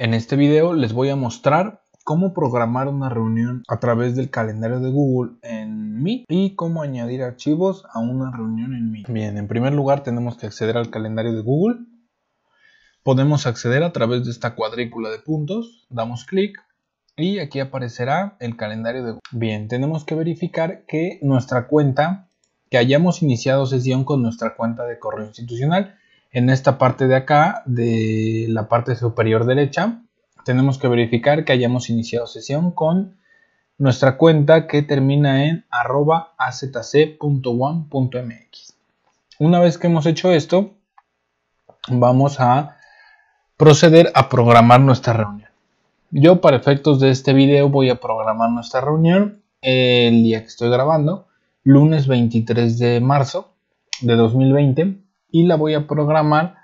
En este video les voy a mostrar cómo programar una reunión a través del calendario de Google en Meet y cómo añadir archivos a una reunión en Meet. Bien, en primer lugar tenemos que acceder al calendario de Google. Podemos acceder a través de esta cuadrícula de puntos, damos clic y aquí aparecerá el calendario de Google. Bien, tenemos que verificar que nuestra cuenta que hayamos iniciado sesión con nuestra cuenta de correo institucional en esta parte de acá, de la parte superior derecha, tenemos que verificar que hayamos iniciado sesión con nuestra cuenta que termina en arroba azc.one.mx. Una vez que hemos hecho esto, vamos a proceder a programar nuestra reunión. Yo para efectos de este video voy a programar nuestra reunión el día que estoy grabando, lunes 23 de marzo de 2020 y la voy a programar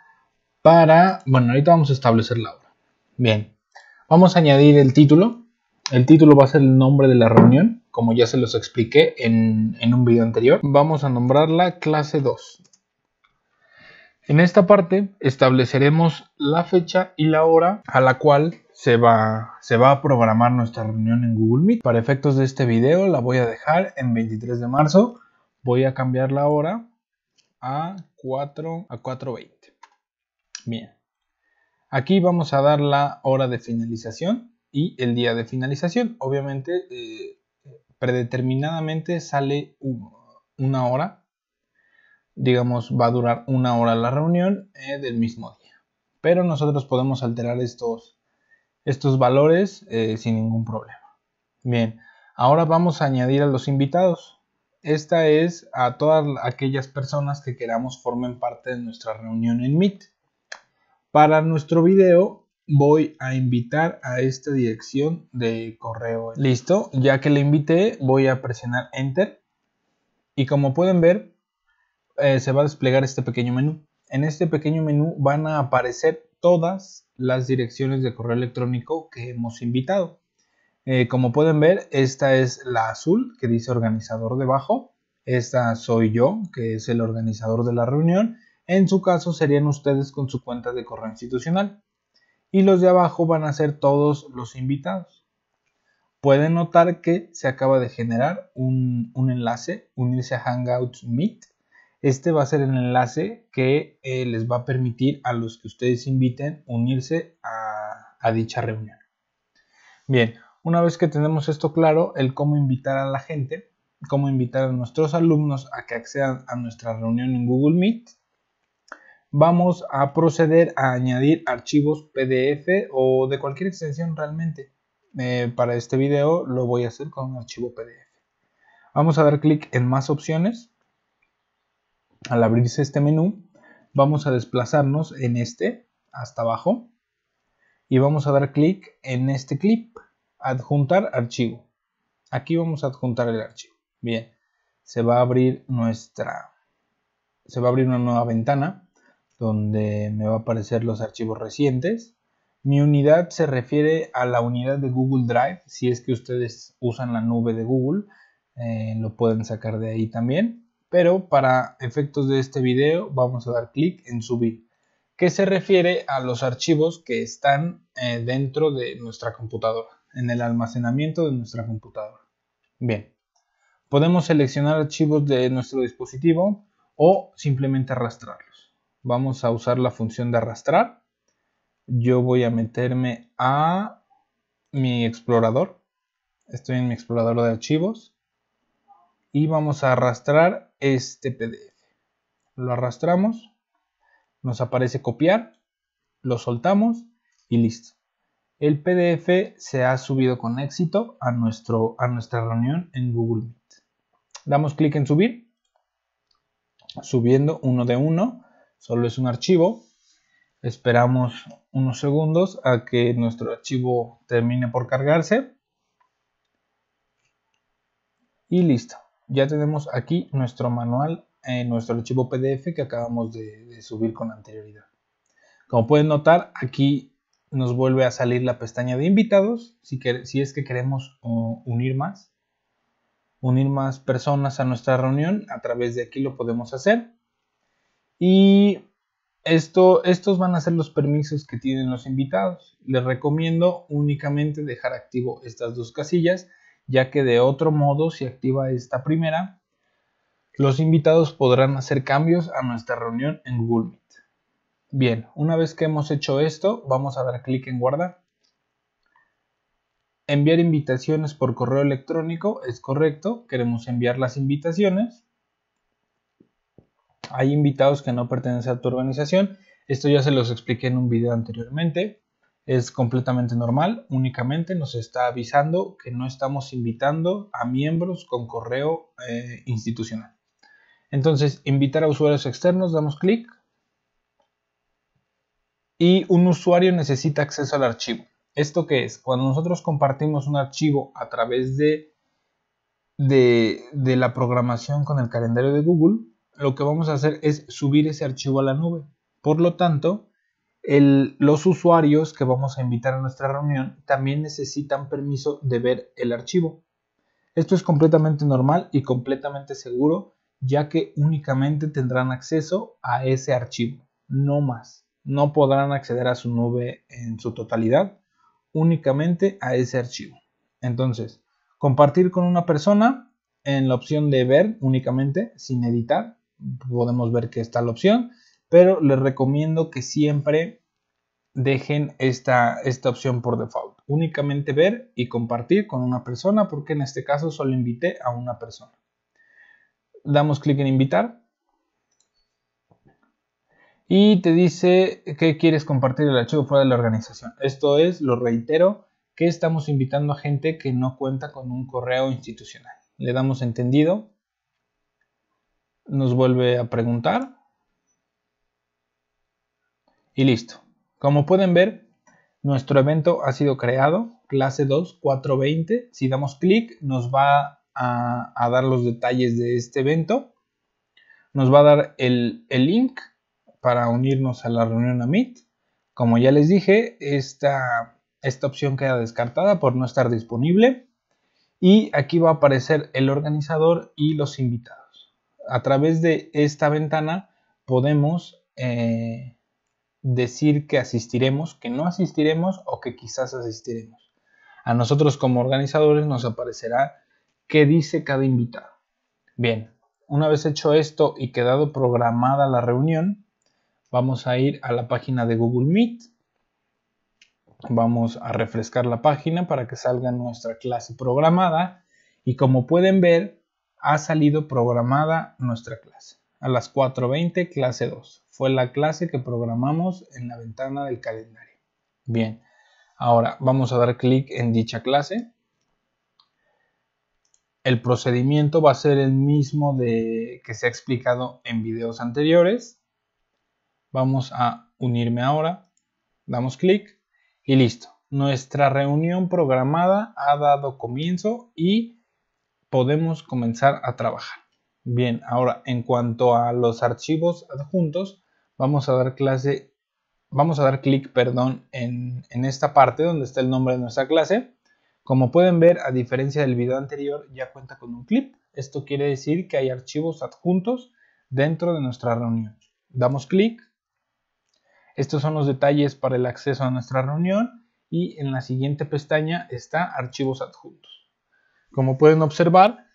para, bueno, ahorita vamos a establecer la hora. Bien, vamos a añadir el título. El título va a ser el nombre de la reunión, como ya se los expliqué en, un video anterior. Vamos a nombrarla clase 2. En esta parte estableceremos la fecha y la hora a la cual se va, se va, a programar nuestra reunión en Google Meet. Para efectos de este video la voy a dejar en 23 de marzo. Voy a cambiar la hora a 4 a 4.20. Bien. Aquí vamos a dar la hora de finalización y el día de finalización. Obviamente, eh, predeterminadamente sale una hora. Digamos, va a durar una hora la reunión eh, del mismo día. Pero nosotros podemos alterar estos, estos valores eh, sin ningún problema. Bien, ahora vamos a añadir a los invitados. Esta es a todas aquellas personas que queramos formen parte de nuestra reunión en Meet. Para nuestro video voy a invitar a esta dirección de correo. Listo, ya que le invité voy a presionar Enter y como pueden ver eh, se va a desplegar este pequeño menú. En este pequeño menú van a aparecer todas las direcciones de correo electrónico que hemos invitado. Eh, como pueden ver, esta es la azul que dice organizador debajo. Esta soy yo, que es el organizador de la reunión. En su caso serían ustedes con su cuenta de correo institucional. Y los de abajo van a ser todos los invitados. Pueden notar que se acaba de generar un, enlace, unirse a Hangouts Meet. Este va a ser el enlace que eh, les va a permitir a los que ustedes inviten unirse a, a dicha reunión. Bien, una vez que tenemos esto claro, el cómo invitar a la gente, cómo invitar a nuestros alumnos a que accedan a nuestra reunión en Google Meet, vamos a proceder a añadir archivos PDF o de cualquier extensión realmente. Eh, para este video lo voy a hacer con un archivo PDF. Vamos a dar clic en más opciones. Al abrirse este menú, vamos a desplazarnos en este hasta abajo y vamos a dar clic en este clip adjuntar archivo. Aquí vamos a adjuntar el archivo. Bien, se va a abrir nuestra, se va a abrir una nueva ventana donde me va a aparecer los archivos recientes. Mi unidad se refiere a la unidad de Google Drive. Si es que ustedes usan la nube de Google, eh, lo pueden sacar de ahí también. Pero para efectos de este video vamos a dar clic en subir, que se refiere a los archivos que están eh, dentro de nuestra computadora en el almacenamiento de nuestra computadora. Bien, podemos seleccionar archivos de nuestro dispositivo o simplemente arrastrarlos. Vamos a usar la función de arrastrar. Yo voy a meterme a mi explorador. Estoy en mi explorador de archivos. Y vamos a arrastrar este PDF. Lo arrastramos. Nos aparece copiar. Lo soltamos y listo. El PDF se ha subido con éxito a, nuestro, a nuestra reunión en Google Meet. Damos clic en subir, subiendo uno de uno, solo es un archivo. Esperamos unos segundos a que nuestro archivo termine por cargarse. Y listo, ya tenemos aquí nuestro manual, eh, nuestro archivo PDF que acabamos de, de subir con anterioridad. Como pueden notar, aquí nos vuelve a salir la pestaña de invitados, si, es que queremos unir más, unir más personas a nuestra reunión, a través de aquí lo podemos hacer. Y estos van a ser los permisos que tienen los invitados. Les recomiendo únicamente dejar activo estas dos casillas, ya que de otro modo, si activa esta primera, los invitados podrán hacer cambios a nuestra reunión en Google Meet. Bien, una vez que hemos hecho esto, vamos a dar clic en guardar. Enviar invitaciones por correo electrónico es correcto. Queremos enviar las invitaciones. Hay invitados que no pertenecen a tu organización. Esto ya se los expliqué en un video anteriormente. Es completamente normal. Únicamente nos está avisando que no estamos invitando a miembros con correo eh, institucional. Entonces, invitar a usuarios externos, damos clic y un usuario necesita acceso al archivo. ¿Esto qué es? Cuando nosotros compartimos un archivo a través de, de, la programación con el calendario de Google, lo que vamos a hacer es subir ese archivo a la nube. Por lo tanto, los usuarios que vamos a invitar a nuestra reunión también necesitan permiso de ver el archivo. Esto es completamente normal y completamente seguro, ya que únicamente tendrán acceso a ese archivo, no más no podrán acceder a su nube en su totalidad, únicamente a ese archivo. Entonces, compartir con una persona en la opción de ver únicamente, sin editar, podemos ver que está la opción, pero les recomiendo que siempre dejen esta, esta opción por default. Únicamente ver y compartir con una persona, porque en este caso solo invité a una persona. Damos clic en invitar y te dice que quieres compartir el archivo fuera de la organización. Esto es, lo reitero, que estamos invitando a gente que no cuenta con un correo institucional. Le damos entendido. Nos vuelve a preguntar. Y listo. Como pueden ver, nuestro evento ha sido creado, clase 2, 420. Si damos clic, nos va a, dar los detalles de este evento. Nos va a dar el, el link para unirnos a la reunión a Meet. Como ya les dije, esta, esta opción queda descartada por no estar disponible. Y aquí va a aparecer el organizador y los invitados. A través de esta ventana podemos eh, decir que asistiremos, que no asistiremos o que quizás asistiremos. A nosotros como organizadores nos aparecerá qué dice cada invitado. Bien, una vez hecho esto y quedado programada la reunión, Vamos a ir a la página de Google Meet. Vamos a refrescar la página para que salga nuestra clase programada. Y como pueden ver, ha salido programada nuestra clase. A las 4.20, clase 2. Fue la clase que programamos en la ventana del calendario. Bien, ahora vamos a dar clic en dicha clase el procedimiento va a ser el mismo de, que se ha explicado en videos anteriores. Vamos a unirme ahora, damos clic y listo. Nuestra reunión programada ha dado comienzo y podemos comenzar a trabajar. Bien, ahora en cuanto a los archivos adjuntos, vamos a dar clase, vamos a dar clic, perdón, en, en esta parte donde está el nombre de nuestra clase. Como pueden ver, a diferencia del video anterior, ya cuenta con un clip. Esto quiere decir que hay archivos adjuntos dentro de nuestra reunión. Damos clic estos son los detalles para el acceso a nuestra reunión y en la siguiente pestaña está archivos adjuntos. Como pueden observar,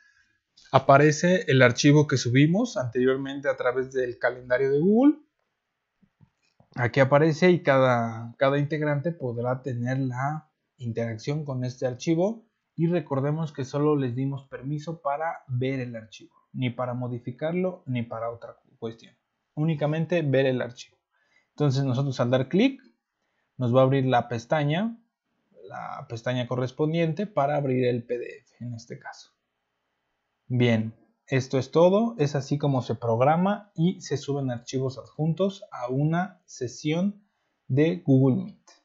aparece el archivo que subimos anteriormente a través del calendario de Google. Aquí aparece y cada, cada integrante podrá tener la interacción con este archivo y recordemos que solo les dimos permiso para ver el archivo, ni para modificarlo ni para otra cuestión, únicamente ver el archivo. Entonces nosotros al dar clic nos va a abrir la pestaña, la pestaña correspondiente para abrir el PDF en este caso. Bien, esto es todo, es así como se programa y se suben archivos adjuntos a una sesión de Google Meet.